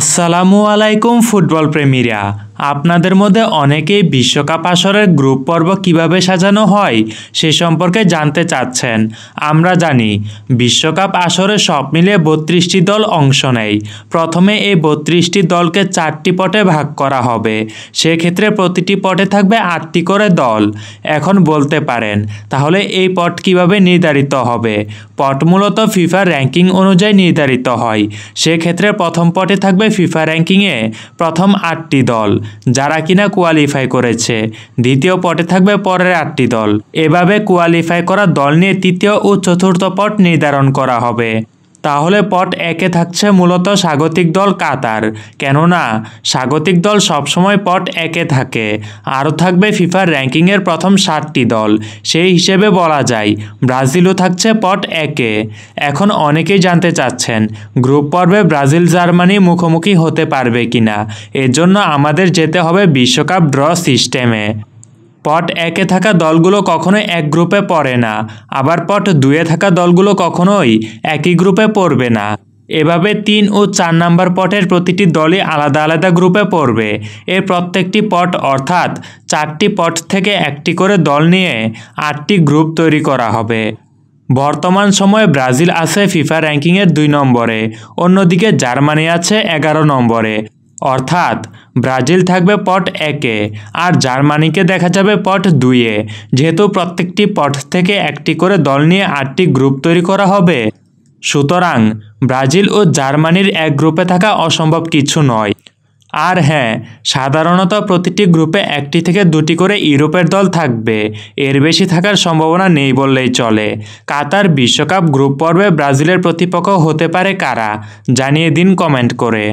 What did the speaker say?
আসসালামু আলাইকুম ফুটবল প্রেমীরা আপনাদের মধ্যে অনেকেই বিশ্বকাপ আসরের গ্রুপ পর্ব কিভাবে সাজানো হয় সে সম্পর্কে জানতে চাচ্ছেন আমরা জানি বিশ্বকাপ আসরে সব মিলিয়ে বত্রিশটি দল অংশ নেয় প্রথমে এই বত্রিশটি দলকে চারটি পটে ভাগ করা হবে সেক্ষেত্রে প্রতিটি পটে থাকবে আটটি করে দল এখন বলতে পারেন তাহলে এই পট কিভাবে নির্ধারিত হবে পট মূলত ফিফা র্যাঙ্কিং অনুযায়ী নির্ধারিত হয় সেক্ষেত্রে প্রথম পটে থাকবে ফিফা র্যাঙ্কিংয়ে প্রথম আটটি দল যারা কিনা কোয়ালিফাই করেছে দ্বিতীয় পটে থাকবে পরের আটটি দল এভাবে কোয়ালিফাই করা দল নিয়ে তৃতীয় ও চতুর্থ পট নির্ধারণ করা হবে তাহলে পট একে থাকছে মূলত স্বাগতিক দল কাতার কেননা স্বাগতিক দল সবসময় পট একে থাকে আরও থাকবে ফিফার র্যাঙ্কিংয়ের প্রথম ষাটটি দল সেই হিসেবে বলা যায় ব্রাজিলও থাকছে পট একে এখন অনেকেই জানতে চাচ্ছেন গ্রুপ পর্বে ব্রাজিল জার্মানি মুখোমুখি হতে পারবে কিনা এজন্য আমাদের যেতে হবে বিশ্বকাপ ড্র সিস্টেমে পট একে থাকা দলগুলো কখনো এক গ্রুপে পড়ে না আবার পট দুয়ে থাকা দলগুলো কখনোই একই গ্রুপে পড়বে না এভাবে তিন ও চার নম্বর পটের প্রতিটি দলই আলাদা আলাদা গ্রুপে পড়বে এর প্রত্যেকটি পট অর্থাৎ চারটি পট থেকে একটি করে দল নিয়ে আটটি গ্রুপ তৈরি করা হবে বর্তমান সময়ে ব্রাজিল আছে ফিফা র্যাঙ্কিংয়ের দুই নম্বরে অন্যদিকে জার্মানি আছে এগারো নম্বরে অর্থাৎ ব্রাজিল থাকবে পট একে আর জার্মানিকে দেখা যাবে পট দুইয়ে যেহেতু প্রত্যেকটি পট থেকে একটি করে দল নিয়ে আটটি গ্রুপ তৈরি করা হবে সুতরাং ব্রাজিল ও জার্মানির এক গ্রুপে থাকা অসম্ভব কিছু নয় আর হ্যাঁ সাধারণত প্রতিটি গ্রুপে একটি থেকে দুটি করে ইউরোপের দল থাকবে এর বেশি থাকার সম্ভাবনা নেই বললেই চলে কাতার বিশ্বকাপ গ্রুপ পর্বে ব্রাজিলের প্রতিপক্ষ হতে পারে কারা জানিয়ে দিন কমেন্ট করে